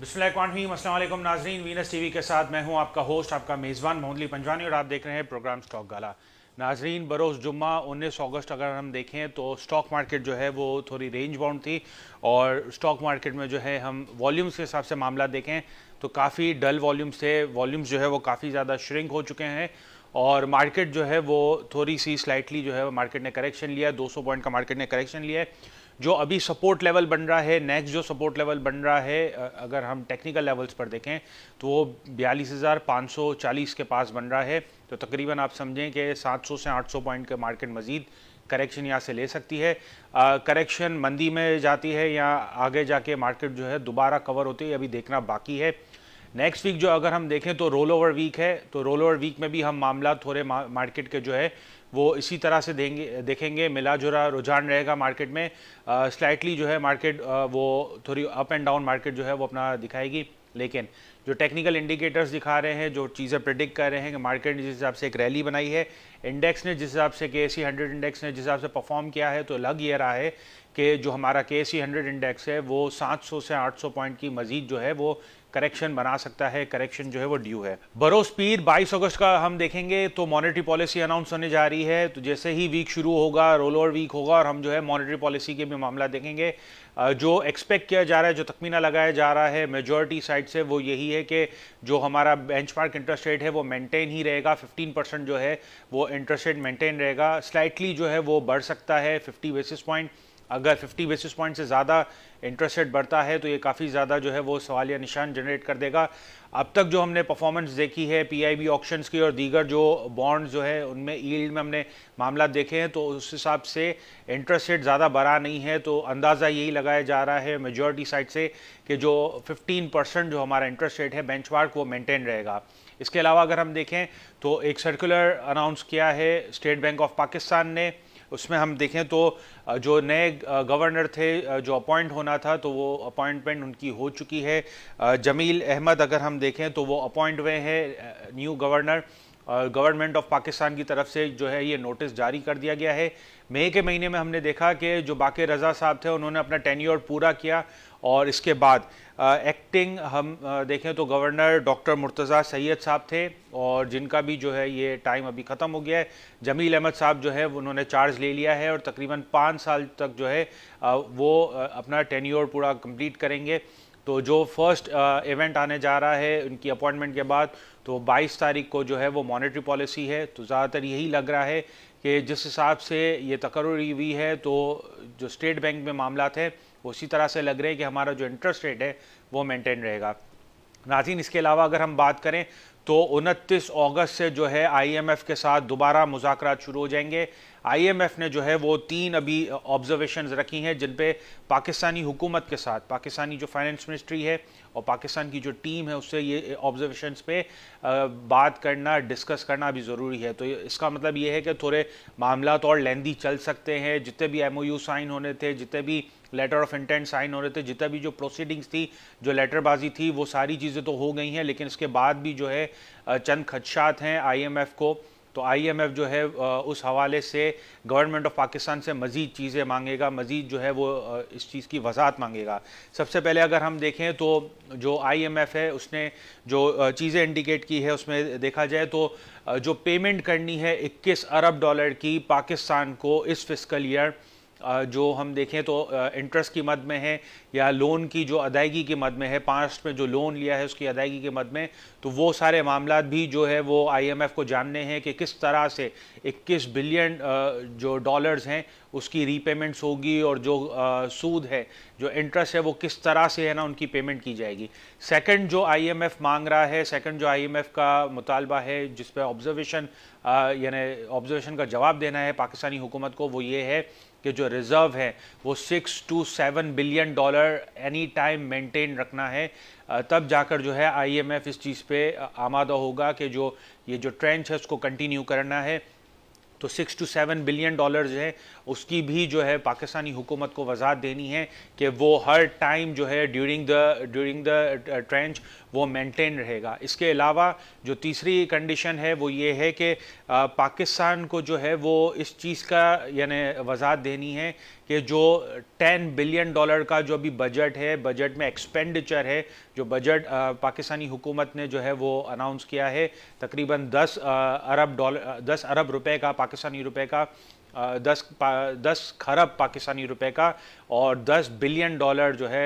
बिस्मिल्लाम नाजरीन Venus TV के साथ मैं हूं आपका होस्ट आपका मेज़बान मोहनली पंजवानी और आप देख रहे हैं प्रोग्राम स्टॉक गाला नाजरीन बरोज़ जुम्मा 19 अगस्त अगर हम देखें तो स्टॉक मार्केट जो है वो थोड़ी रेंज बाउंड थी और स्टॉक मार्केट में जो है हम वॉल्यूम्स के हिसाब से मामला देखें तो काफ़ी डल वॉल्यूम्स थे वॉल्यूम्स जो है वो काफ़ी ज़्यादा श्रिंक हो चुके हैं और मार्केट जो है वो थोड़ी सी स्लाइटली जो है मार्केट ने करेक्शन लिया 200 पॉइंट का मार्केट ने करेक्शन लिया है जो अभी सपोर्ट लेवल बन रहा है नेक्स्ट जो सपोर्ट लेवल बन रहा है अगर हम टेक्निकल लेवल्स पर देखें तो वो बयालीस हज़ार पाँच सौ चालीस के पास बन रहा है तो तकरीबन आप समझें कि सात सौ से आठ सौ पॉइंट के मार्केट मज़ीद करेक्शन यहाँ से ले सकती है करेक्शन मंदी में जाती है या आगे जाके मार्केट जो है दोबारा कवर होती है अभी देखना बाकी है नेक्स्ट वीक जो अगर हम देखें तो रोल ओवर वीक है तो रोल ओवर वीक में भी हम मामला थोड़े मार्केट के जो है वो इसी तरह से देंगे देखेंगे मिला जुला रुझान रहेगा मार्केट में स्लाइटली जो है मार्केट वो थोड़ी अप एंड डाउन मार्केट जो है वो अपना दिखाएगी लेकिन जो टेक्निकल इंडिकेटर्स दिखा रहे हैं जो चीज़ें प्रिडिक्ट कर रहे हैं कि मार्केट ने जिस हिसाब से एक रैली बनाई है इंडेक्स ने जिस हिसाब से के सी हंड्रेड इंडेक्स ने जिस हिसाब से परफॉर्म किया है तो लग ये रहा है कि जो हमारा के सी हंड्रेड इंडेक्स है वो 700 से 800 पॉइंट की मजीद जो है वो करेक्शन बना सकता है करेक्शन जो है वो ड्यू है बरो स्पीड बाईस अगस्त का हम देखेंगे तो मॉनेटरी पॉलिसी अनाउंस होने जा रही है तो जैसे ही वीक शुरू होगा रोल ओवर वीक होगा और हम जो है मॉनेटरी पॉलिसी के भी मामला देखेंगे जो एक्सपेक्ट किया जा रहा है जो तकमीना लगाया जा रहा है मेजोरिटी साइड से वो यही है कि जो हमारा बेंचमार्क इंटरेस्ट रेट है वो मेनटेन ही रहेगा फिफ्टीन परसेंट जो है वो इंटरेस्ट रेट मेंटेन रहेगा स्लाइटली जो है वो बढ़ सकता है फिफ्टी बेसिस पॉइंट अगर 50 बेसिस पॉइंट से ज़्यादा इंटरेस्ट रेट बढ़ता है तो ये काफ़ी ज़्यादा जो है वो सवाल या निशान जनरेट कर देगा अब तक जो हमने परफॉर्मेंस देखी है पीआईबी ऑक्शंस की और दीगर जो बॉन्ड्स जो है उनमें ईल्ड में हमने मामला देखे हैं तो उस हिसाब से इंटरेस्ट रेट ज़्यादा बढ़ा नहीं है तो अंदाज़ा यही लगाया जा रहा है मेजॉरिटी साइड से कि जो फिफ्टीन परसेंट जो हमारा इंटरेस्ट रेट है बेंच वो मेनटेन रहेगा इसके अलावा अगर हम देखें तो एक सर्कुलर अनाउंस किया है स्टेट बैंक ऑफ पाकिस्तान ने उसमें हम देखें तो जो नए गवर्नर थे जो अपॉइंट होना था तो वो अपॉइंटमेंट उनकी हो चुकी है जमील अहमद अगर हम देखें तो वो अपॉइंट हुए हैं new governor government of Pakistan की तरफ से जो है ये नोटिस जारी कर दिया गया है मई के महीने में हमने देखा कि जो बाके रज़ा साहब थे उन्होंने अपना टेन्योर पूरा किया और इसके बाद एक्टिंग हम आ, देखें तो गवर्नर डॉक्टर मुर्तज़ा सैयद साहब थे और जिनका भी जो है ये टाइम अभी ख़त्म हो गया है जमील अहमद साहब जो है उन्होंने चार्ज ले लिया है और तकरीबन पाँच साल तक जो है आ, वो अपना टेन्योर पूरा कम्प्लीट करेंगे तो जो फर्स्ट इवेंट आने जा रहा है उनकी अपॉइंटमेंट के बाद तो 22 तारीख को जो है वो मॉनेटरी पॉलिसी है तो ज़्यादातर यही लग रहा है कि जिस हिसाब से ये तकरी हुई है तो जो स्टेट बैंक में मामला है उसी तरह से लग रहे हैं कि हमारा जो इंटरेस्ट रेट है वो मेंटेन रहेगा नाजिन इसके अलावा अगर हम बात करें तो 29 अगस्त से जो है आईएमएफ के साथ दोबारा मुजाकर शुरू हो जाएंगे आईएमएफ ने जो है वो तीन अभी ऑब्जर्वेशन रखी हैं जिन पे पाकिस्तानी हुकूमत के साथ पाकिस्तानी जो फाइनेंस मिनिस्ट्री है और पाकिस्तान की जो टीम है उससे ये ऑब्जर्वेशन पे बात करना डिस्कस करना भी ज़रूरी है तो इसका मतलब ये है कि थोड़े मामला और लेंदी चल सकते हैं जितने भी एम साइन होने थे जितने भी लेटर ऑफ इंटेंट साइन हो रहे थे जितना भी जो प्रोसीडिंग्स थी जो लेटरबाजी थी वो सारी चीज़ें तो हो गई हैं लेकिन इसके बाद भी जो है चंद खदशात हैं आईएमएफ को तो आईएमएफ जो है उस हवाले से गवर्नमेंट ऑफ पाकिस्तान से मज़ीद चीज़ें मांगेगा मज़ीद जो है वो इस चीज़ की वजाहत मांगेगा सबसे पहले अगर हम देखें तो जो आईएमएफ है उसने जो चीज़ें इंडिकेट की है उसमें देखा जाए तो जो पेमेंट करनी है 21 अरब डॉलर की पाकिस्तान को इस फिस्कल ईयर जो हम देखें तो इंटरेस्ट की मद में है या लोन की जो अदायगी की मद में है पास्ट में जो लोन लिया है उसकी अदायगी के मद में तो वो सारे मामला भी जो है वो आईएमएफ को जानने हैं कि किस तरह से 21 बिलियन जो डॉलर्स हैं उसकी रीपेमेंट्स होगी और जो सूद है जो इंटरेस्ट है वो किस तरह से है ना उनकी पेमेंट की जाएगी सेकेंड जो आई मांग रहा है सेकेंड जो आई का मुतालबा है जिस पर ऑब्जर्वेशन यानी ऑब्जर्वेशन का जवाब देना है पाकिस्तानी हुकूमत को वो ये है के जो रिज़र्व है वो six two seven billion dollar any time maintain रखना है तब जाकर जो है आईएमएफ इस चीज़ पे आमादा होगा कि जो ये जो ट्रेंच है उसको कंटिन्यू करना है तो six two seven billion dollars है उसकी भी जो है पाकिस्तानी हुकूमत को वजाहत देनी है कि वो हर टाइम जो है during the during the tranche वो मेंटेन रहेगा इसके अलावा जो तीसरी कंडीशन है वो ये है कि पाकिस्तान को जो है वो इस चीज़ का यानी वजाहत देनी है कि जो 10 बिलियन डॉलर का जो अभी बजट है बजट में एक्सपेंडिचर है जो बजट पाकिस्तानी हुकूमत ने जो है वो अनाउंस किया है तकरीबन 10 अरब डॉलर 10 अरब रुपए का पाकिस्तानी रुपए का दस दस खरब पाकिस्तानी रुपए का और दस बिलियन डॉलर जो है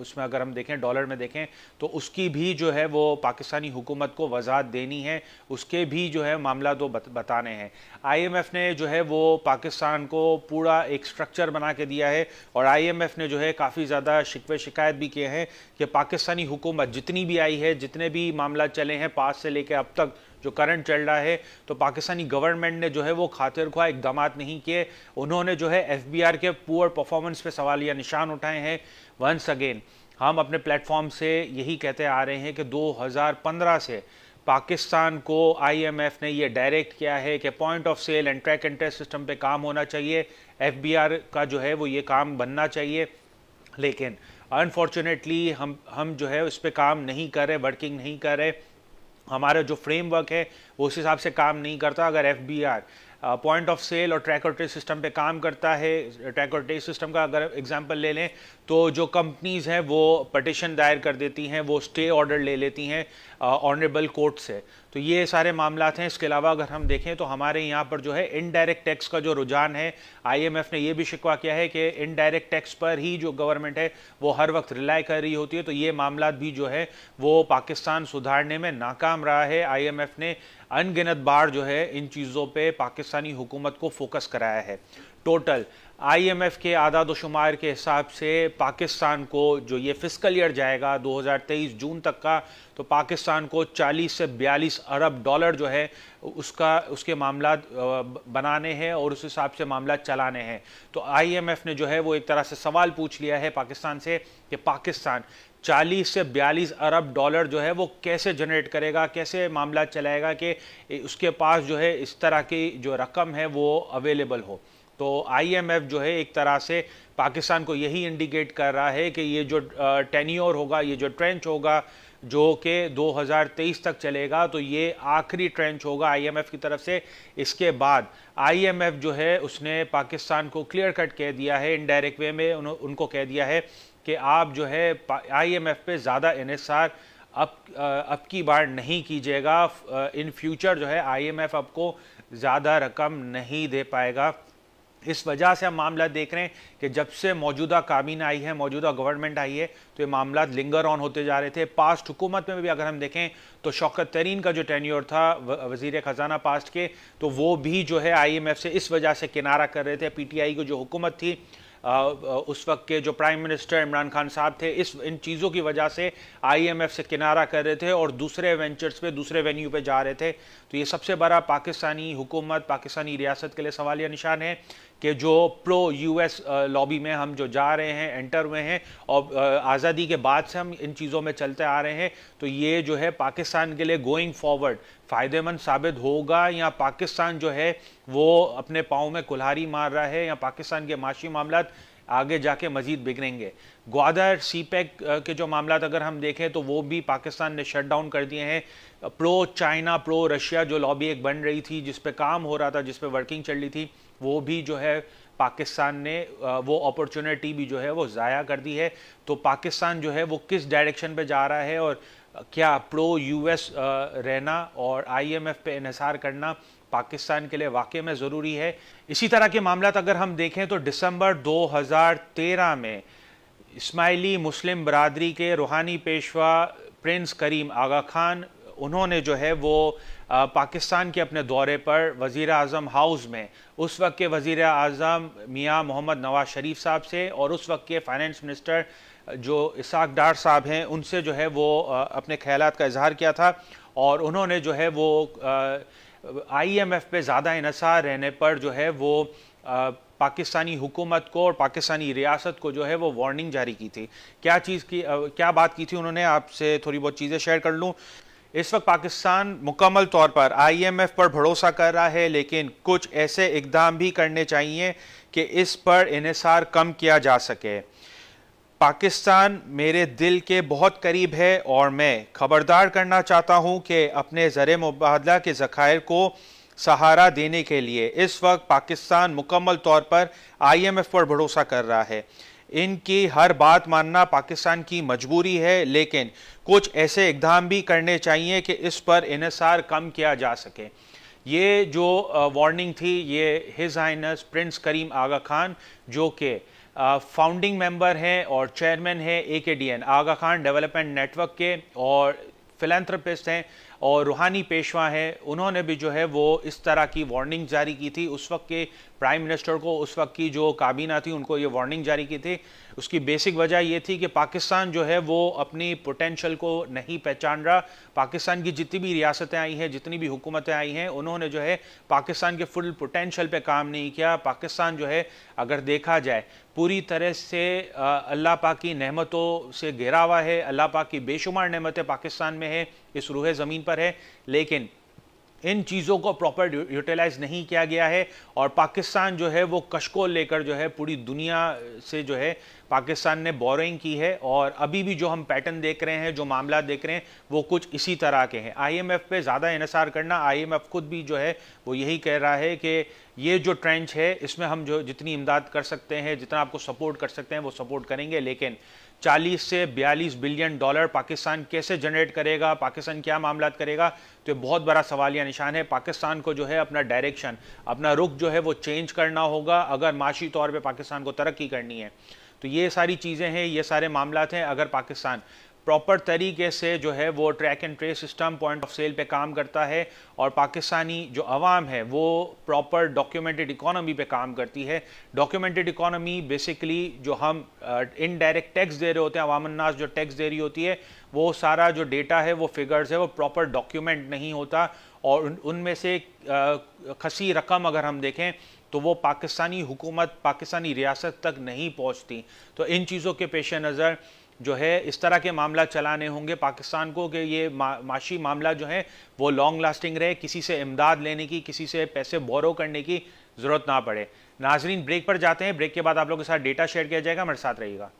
उसमें अगर हम देखें डॉलर में देखें तो उसकी भी जो है वो पाकिस्तानी हुकूमत को वजाहत देनी है उसके भी जो है मामला तो बताने हैं आईएमएफ ने जो है वो पाकिस्तान को पूरा एक स्ट्रक्चर बना के दिया है और आईएमएफ ने जो है काफ़ी ज़्यादा शिकवे शिकायत भी किए हैं कि पाकिस्तानी हुकूमत जितनी भी आई है जितने भी मामला चले हैं पास से लेकर अब तक जो करंट चल रहा है तो पाकिस्तानी गवर्नमेंट ने जो है वो खातिर खुआ इकदाम नहीं किए उन्होंने जो है एफ के पुअर परफॉर्मेंस पर सवाल या निशान उठाए हैं वंस अगेन हम अपने प्लेटफॉर्म से यही कहते आ रहे हैं कि 2015 से पाकिस्तान को आईएमएफ ने ये डायरेक्ट किया है कि point of sale and track and trace system पे काम होना चाहिए एफबीआर का जो है वो ये काम बनना चाहिए लेकिन अनफॉर्चुनेटली हम हम जो है उस पर काम नहीं कर रहे वर्किंग नहीं कर रहे हमारा जो फ्रेमवर्क है वो उस हिसाब से काम नहीं करता अगर F B R point of sale और ट्रैक और ट्रेस सिस्टम पे काम करता है ट्रैक और ट्रेस सिस्टम का अगर एग्जांपल ले लें तो जो कंपनीज हैं वो पटिशन दायर कर देती हैं वो स्टे ऑर्डर ले लेती हैं ऑनरेबल uh, कोर्ट से तो ये सारे मामला हैं इसके अलावा अगर हम देखें तो हमारे यहाँ पर जो है इनडायरेक्ट टैक्स का जो रुझान है आईएमएफ ने ये भी शिकवा किया है कि इनडायरेक्ट टैक्स पर ही जो गवर्नमेंट है वो हर वक्त रिलाई कर रही होती है तो ये मामला भी जो है वो पाकिस्तान सुधारने में नाकाम रहा है आईएमएफ ने अनगिनत बार जो है इन चीज़ों पर पाकिस्तानी हुकूमत को फोकस कराया है टोटल आईएमएफ के आदाद शुमार के हिसाब से पाकिस्तान को जो ये फिजिकल ईयर जाएगा 2023 जून तक का तो पाकिस्तान को 40 से 42 अरब डॉलर जो है उसका उसके मामला बनाने हैं और उस हिसाब से मामला चलाने हैं तो आईएमएफ ने जो है वो एक तरह से सवाल पूछ लिया है पाकिस्तान से कि पाकिस्तान 40 से 42 अरब डॉलर जो है वो कैसे जनरेट करेगा कैसे मामला चलाएगा कि उसके पास जो है इस तरह की जो रकम है वो अवेलेबल हो तो आईएमएफ जो है एक तरह से पाकिस्तान को यही इंडिकेट कर रहा है कि ये जो टेन्योर होगा ये जो ट्रेंच होगा जो कि 2023 तक चलेगा तो ये आखिरी ट्रेंच होगा आईएमएफ की तरफ से इसके बाद आईएमएफ जो है उसने पाकिस्तान को क्लियर कट कह दिया है इनडायरेक्ट वे में उन, उनको कह दिया है कि आप जो है आईएमएफ पे ज़्यादा एन अब अब की बार नहीं कीजिएगा इन फ्यूचर जो है आईएमएफ आपको ज़्यादा रकम नहीं दे पाएगा इस वजह से हम मामला देख रहे हैं कि जब से मौजूदा काबीना आई है मौजूदा गवर्नमेंट आई है तो ये मामला लिंगर ऑन होते जा रहे थे पास्ट हुकूमत में भी अगर हम देखें तो शौकत तरीन का जो टेन्योर था वजीर ख़जाना पास्ट के तो वो भी जो है आईएमएफ से इस वजह से किनारा कर रहे थे पीटीआई की जो हुकूमत थी आ, उस वक्त के जो प्राइम मिनिस्टर इमरान खान साहब थे इस इन चीज़ों की वजह से आईएमएफ से किनारा कर रहे थे और दूसरे वेंचर्स पे दूसरे वेन्यू पे जा रहे थे तो ये सबसे बड़ा पाकिस्तानी हुकूमत पाकिस्तानी रियासत के लिए सवालिया निशान है कि जो प्रो यूएस लॉबी में हम जो जा रहे हैं एंटर हुए हैं और आज़ादी के बाद से हम इन चीज़ों में चलते आ रहे हैं तो ये जो है पाकिस्तान के लिए गोइंग फॉरवर्ड फ़ायदेमंद साबित होगा या पाकिस्तान जो है वो अपने पाँव में कुल्हारी मार रहा है या पाकिस्तान के माशी मामला आगे जाके मजीद बिगड़ेंगे ग्वादर सी पैक e के जो मामला अगर हम देखें तो वो भी पाकिस्तान ने शट डाउन कर दिए हैं प्रो चाइना प्रो रशिया जो लॉबी एक बन रही थी जिस पे काम हो रहा था जिस पे वर्किंग चल रही थी वो भी जो है पाकिस्तान ने वो अपॉर्चुनिटी भी जो है वो ज़ाया कर दी है तो पाकिस्तान जो है वो किस डायरेक्शन पे जा रहा है और क्या प्रो यूएस रहना और आईएमएफ पे इसार करना पाकिस्तान के लिए वाकई में ज़रूरी है इसी तरह के मामला अगर हम देखें तो दिसंबर 2013 में इस्माइली मुस्लिम बरदरी के रूहानी पेशवा प्रिंस करीम आगा खान उन्होंने जो है वो पाकिस्तान के अपने दौरे पर वज़ी अजम हाउस में उस वक्त के वज़ी अजम मियाँ मोहम्मद नवाज शरीफ साहब से और उस वक्त के फाइनेंस मिनिस्टर जो इसाक डार साहब हैं उनसे जो है वो अपने ख्याल का इजहार किया था और उन्होंने जो है वो आई एम एफ़ पे ज़्यादा इसार रहने पर जो है वो पाकिस्तानी हुकूमत को और पाकिस्तानी रियासत को जो है वो वार्निंग जारी की थी क्या चीज़ की क्या बात की थी उन्होंने आपसे थोड़ी बहुत चीज़ें शेयर कर लूँ इस वक्त पाकिस्तान मुकम्मल तौर पर आईएमएफ पर भरोसा कर रहा है लेकिन कुछ ऐसे इकदाम भी करने चाहिए कि इस पर इसार कम किया जा सके पाकिस्तान मेरे दिल के बहुत करीब है और मैं खबरदार करना चाहता हूं कि अपने ज़र मुबादला के ज़खायर को सहारा देने के लिए इस वक्त पाकिस्तान मुकम्मल तौर पर आईएमएफ पर भरोसा कर रहा है इनकी हर बात मानना पाकिस्तान की मजबूरी है लेकिन कुछ ऐसे इकदाम भी करने चाहिए कि इस पर इसार कम किया जा सके ये जो वार्निंग थी ये his highness prince Karim Aga Khan जो कि फाउंडिंग मेंबर हैं और चेयरमैन हैं A K D N Aga Khan development network के और फिलेंथ्रपिस्ट हैं और रूहानी पेशवा हैं उन्होंने भी जो है वो इस तरह की वार्निंग जारी की थी उस वक्त के प्राइम मिनिस्टर को उस वक्त की जो काबीना थी उनको ये वार्निंग जारी की थी उसकी बेसिक वजह ये थी कि पाकिस्तान जो है वो अपनी पोटेंशियल को नहीं पहचान रहा पाकिस्तान की जितनी भी रियासतें आई हैं जितनी भी हुकूमतें आई हैं उन्होंने जो है पाकिस्तान के फुल पोटेंशियल पे काम नहीं किया पाकिस्तान जो है अगर देखा जाए पूरी तरह से अल्लाह पाक की नहमतों से घिरा हुआ है अल्लाह पाक की बेशुमार नहमतें पाकिस्तान में है इस रूह ज़मीन पर है लेकिन इन चीज़ों को प्रॉपर यूटिलाइज नहीं किया गया है और पाकिस्तान जो है वो कशको लेकर जो है पूरी दुनिया से जो है पाकिस्तान ने बोरिंग की है और अभी भी जो हम पैटर्न देख रहे हैं जो मामला देख रहे हैं वो कुछ इसी तरह के हैं आईएमएफ पे ज़्यादा इनसार करना आईएमएफ खुद भी जो है वो यही कह रहा है कि ये जो ट्रेंच है इसमें हम जो जितनी इमदाद कर सकते हैं जितना आपको सपोर्ट कर सकते हैं वो सपोर्ट करेंगे लेकिन 40 से 42 बिलियन डॉलर पाकिस्तान कैसे जनरेट करेगा पाकिस्तान क्या मामला करेगा तो ये बहुत बड़ा सवाल या निशान है पाकिस्तान को जो है अपना डायरेक्शन अपना रुख जो है वो चेंज करना होगा अगर माशी तौर पर पाकिस्तान को तरक्की करनी है तो ये सारी चीज़ें हैं ये सारे मामला हैं अगर पाकिस्तान प्रॉपर तरीके से जो है वो track and trace system point of sale पे काम करता है और पाकिस्तानी जो अवाम है वो प्रॉपर डॉक्यूमेंटेड इकोनॉमी पे काम करती है डॉक्यूमेंटेड इकोनॉमी बेसिकली जो हम इनडायरेक्ट uh, टैक्स दे रहे होते हैं अवामन्नास जो टैक्स दे रही होती है वो सारा जो डेटा है वो फिगर्स है वो प्रॉपर डॉक्यूमेंट नहीं होता और उनमें से uh, खसी रकम अगर हम देखें तो वो पाकिस्तानी हुकूमत पाकिस्तानी रियासत तक नहीं पहुंचती तो इन चीज़ों के पेश नज़र जो है इस तरह के मामला चलाने होंगे पाकिस्तान को कि ये मा, माशी मामला जो है वो लॉन्ग लास्टिंग रहे किसी से इमदाद लेने की किसी से पैसे बोरो करने की ज़रूरत ना पड़े नाजरीन ब्रेक पर जाते हैं ब्रेक के बाद आप लोगों के साथ डेटा शेयर किया जाएगा हमारे साथ रहिएगा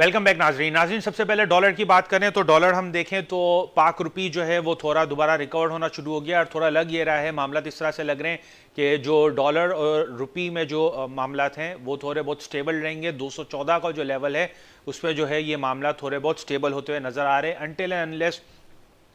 वेलकम बैक नाजरीन नाजरीन सबसे पहले डॉलर की बात करें तो डॉलर हम देखें तो पाक रुपी जो है वो थोड़ा दोबारा रिकवर होना शुरू हो गया और थोड़ा लग ये रहा है मामला इस तरह से लग रहे हैं कि जो डॉलर और रुपी में जो मामला हैं वो थोड़े बहुत स्टेबल रहेंगे 214 का जो लेवल है उस पर जो है ये मामला थोड़े बहुत स्टेबल होते हुए नज़र आ रहे हैं अनटेल एनलेस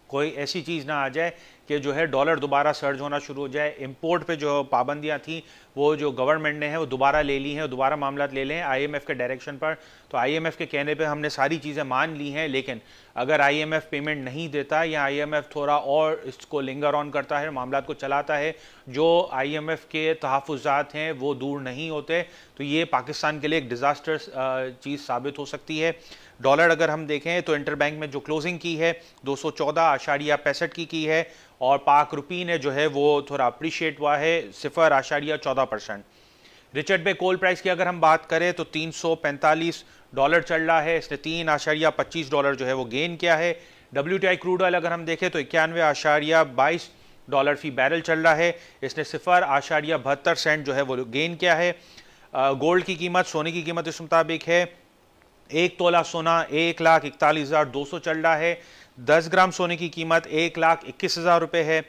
कोई ऐसी चीज़ ना आ जाए कि जो है डॉलर दोबारा सर्ज होना शुरू हो जाए इम्पोर्ट पे जो पाबंदियाँ थी वो जो गवर्नमेंट ने है वो दोबारा ले ली हैं दोबारा मामला ले लें आईएमएफ के डायरेक्शन पर तो आईएमएफ के कहने पे हमने सारी चीज़ें मान ली हैं लेकिन अगर आईएमएफ पेमेंट नहीं देता या आईएमएफ थोड़ा और इसको लिंगर ऑन करता है मामला को चलाता है जो आई के तहफात हैं वो दूर नहीं होते तो ये पाकिस्तान के लिए एक डिज़ास्टर चीज़ साबित हो सकती है डॉलर अगर हम देखें तो इंटरबैंक में जो क्लोजिंग की है दो सौ की की है और पाक रुपी ने जो है वो थोड़ा अप्रिशिएट हुआ है सिफर आशारिया चौदह percent Richard bay coal price की अगर हम बात करें तो 345 डॉलर चल रहा है इसने तीन आशारिया पच्चीस डॉलर जो है वो गेन किया है W T I crude oil अगर हम देखें तो इक्यानवे आशारिया बाईस डॉलर फी बैरल चल रहा है इसने सिफर आशारिया बहत्तर सेंट जो है वो गेन किया है गोल्ड की कीमत सोने की कीमत इस मुताबिक है एक तोला सोना एक लाख इकतालीस हज़ार दो सौ चल रहा है 10 ग्राम सोने की कीमत एक लाख इक्कीस हज़ार रुपये है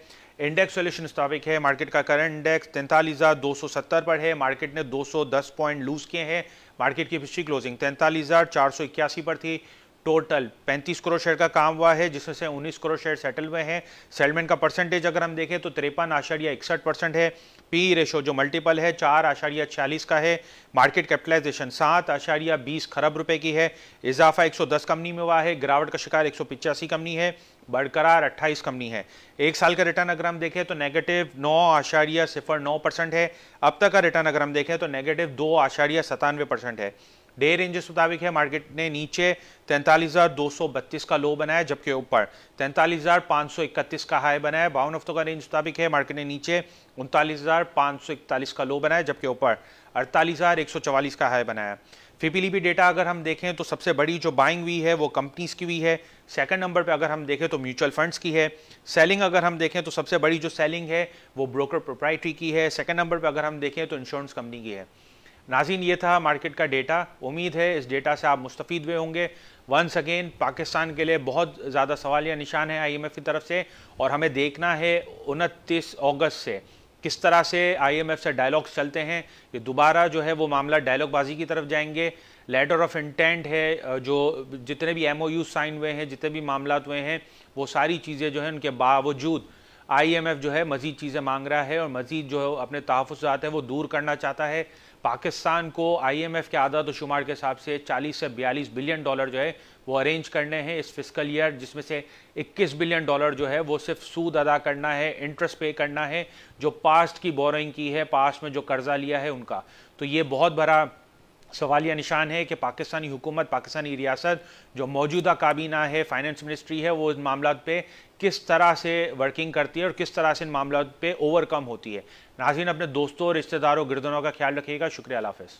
इंडेक्स सोल्यूशन मुताबिक है मार्केट का करंट इंडेक्स तैंतालीस हज़ार दो सौ सत्तर पर है मार्केट ने दो सौ दस पॉइंट लूज किए हैं मार्केट की पिछली क्लोजिंग तैंतालीस हज़ार चार सौ इक्यासी पर थी टोटल 35 करोड़ शेयर का काम हुआ है जिसमें से 19 करोड़ शेयर सेटल हुए हैं सेटलमेंट का परसेंटेज अगर हम देखें तो तिरपन आशारिया इकसठ परसेंट है पी रेशो जो मल्टीपल है चार आशारिया छियालीस का है मार्केट कैपिटलाइजेशन सात आशारिया बीस खरब रुपए की है इजाफा 110 कंपनी में हुआ है गिरावट का शिकार एक कंपनी है बरकरार 28 कंपनी है एक साल का रिटर्न अगर हम देखें तो नेगेटिव नौ आशारिया सिफर नौ परसेंट है अब तक का रिटर्न अगर हम देखें तो नेगेटिव दो आशारिया सतानवे परसेंट है डे रेंजेस मुताबिक है मार्केट ने नीचे तैंतालीस का लो बनाया जबकि ऊपर तैंतालीस का हाई बनाया बावन हफ्तों का रेंज मुताबिक है मार्केट ने नीचे उनतालीस का लो बनाया जबकि ऊपर अड़तालीस का हाई बनाया फिपिली भी डेटा अगर हम देखें तो सबसे बड़ी जो बाइंग हुई है वो कंपनीज की हुई है सेकंड नंबर पे अगर हम देखें तो म्यूचुअल फंड्स की है सेलिंग अगर हम देखें तो सबसे बड़ी जो सेलिंग है वो ब्रोकर प्रोप्राइटरी की है सेकंड नंबर पे अगर हम देखें तो इंश्योरेंस कंपनी की है नाजीन ये था मार्केट का डेटा उम्मीद है इस डेटा से आप मुस्तफ़ हुए होंगे वंस अगेन पाकिस्तान के लिए बहुत ज़्यादा सवाल या निशान है आईएमएफ की तरफ से और हमें देखना है उनतीस अगस्त से किस तरह से आईएमएफ से डायलॉग्स चलते हैं ये दोबारा जो है वो मामला डायलॉगबाजी की तरफ जाएंगे लेटर ऑफ इंटेंट है जो जितने भी एम साइन हुए हैं जितने भी मामला हुए हैं वो सारी चीज़ें जो है उनके बावजूद आईएमएफ जो है मज़ीद चीज़ें मांग रहा है और मज़ीद जो है अपने तहफ़ात है वो दूर करना चाहता है पाकिस्तान को आईएमएफ के आदाद शुमार के हिसाब से 40 से 42 बिलियन डॉलर जो है वो अरेंज करने हैं इस फिजिकल ईयर जिसमें से 21 बिलियन डॉलर जो है वो सिर्फ सूद अदा करना है इंटरेस्ट पे करना है जो पास्ट की बोरिंग की है पास्ट में जो कर्जा लिया है उनका तो ये बहुत बड़ा सवालिया निशान है कि पाकिस्तानी हुकूमत पाकिस्तानी रियासत जो मौजूदा काबीना है फाइनेंस मिनिस्ट्री है वो इन मामला पे किस तरह से वर्किंग करती है और किस तरह से इन मामला पे ओवरकम होती है नाजिन अपने दोस्तों रिश्तेदारों गिरदनों का ख्याल रखिएगा शुक्रिया हाफिज़